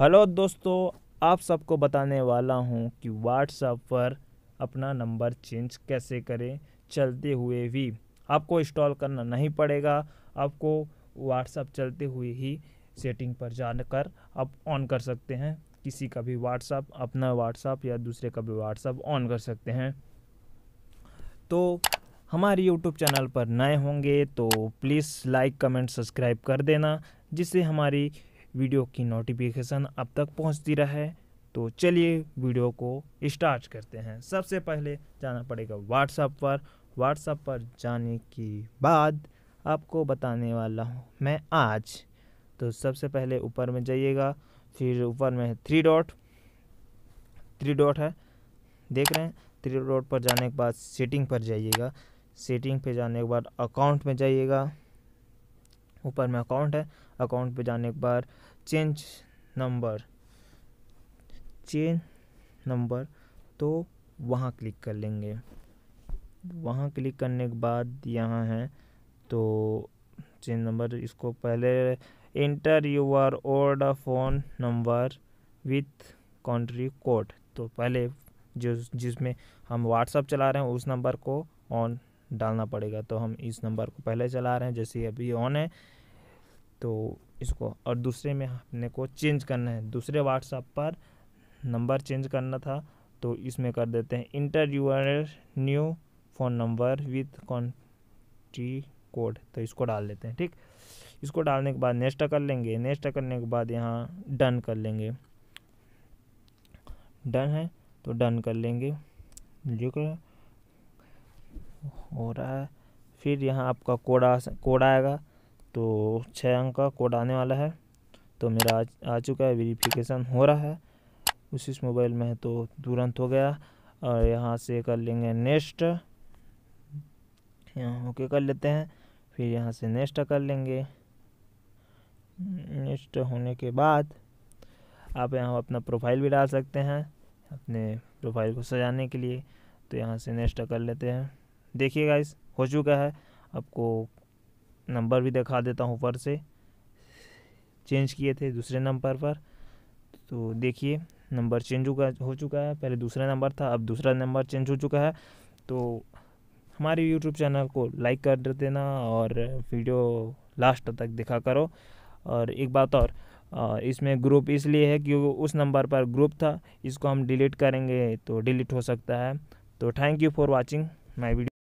hello दोस्तों आप सबको बताने वाला हूँ कि व्हाट्सएप पर अपना नंबर चेंज कैसे करें चलते हुए भी आपको इंस्टॉल करना नहीं पड़ेगा आपको व्हाट्सएप चलते हुए ही सेटिंग पर जाकर आप ऑन कर सकते हैं किसी का भी व्हाट्सएप अपना व्हाट्सएप या दूसरे का भी व्हाट्सएप ऑन कर सकते हैं तो हमारे यूट्यूब चैनल पर नए होंगे तो प्लीज़ लाइक कमेंट सब्सक्राइब कर देना जिससे हमारी वीडियो की नोटिफिकेशन अब तक पहुंचती रहे तो चलिए वीडियो को स्टार्ट करते हैं सबसे पहले जाना पड़ेगा व्हाट्सएप पर व्हाट्सएप पर जाने के बाद आपको बताने वाला हूँ मैं आज तो सबसे पहले ऊपर में जाइएगा फिर ऊपर में है थ्री डॉट थ्री डॉट है देख रहे हैं थ्री डॉट पर जाने के बाद सेटिंग पर जाइएगा सेटिंग पे जाने के बाद अकाउंट में जाइएगा ऊपर में अकाउंट है अकाउंट पे जाने के बाद चेंज नंबर चेंज नंबर तो वहाँ क्लिक कर लेंगे वहाँ क्लिक करने के बाद यहाँ है तो चेंज नंबर इसको पहले enter your old phone number with country code तो पहले जो जिसमें हम व्हाट्सअप चला रहे हैं उस नंबर को ऑन डालना पड़ेगा तो हम इस नंबर को पहले चला रहे हैं जैसे अभी ऑन है तो इसको और दूसरे में अपने को चेंज करना है दूसरे व्हाट्सअप पर नंबर चेंज करना था तो इसमें कर देते हैं enter your new phone number with country code तो इसको डाल देते हैं ठीक इसको डालने के बाद नेक्स्ट कर लेंगे नेक्स्ट करने के बाद यहाँ डन कर लेंगे डन है तो डन कर लेंगे जो हो रहा है फिर यहाँ आपका कोड आ कोड आएगा तो छः अंक का कोड आने वाला है तो मेरा आ, आ चुका है वेरीफिकेशन हो रहा है उसी इस मोबाइल में तो तुरंत हो गया और यहाँ से कर लेंगे नेक्स्ट यहाँ ओके कर लेते हैं फिर यहाँ से नेक्स्ट कर लेंगे नेक्स्ट होने के बाद आप यहाँ अपना प्रोफाइल भी डाल सकते हैं अपने प्रोफाइल को सजाने के लिए तो यहाँ से नेक्स्ट कर लेते हैं देखिए गाइस हो चुका है आपको नंबर भी दिखा देता हूँ ऊपर से चेंज किए थे दूसरे नंबर पर तो देखिए नंबर चेंज हो चुका है पहले दूसरा नंबर था अब दूसरा नंबर चेंज हो चुका है तो हमारे यूट्यूब चैनल को लाइक कर देना और वीडियो लास्ट तक देखा करो और एक बात और इसमें ग्रुप इसलिए है क्योंकि उस नंबर पर ग्रुप था इसको हम डिलीट करेंगे तो डिलीट हो सकता है तो thank you for watching my video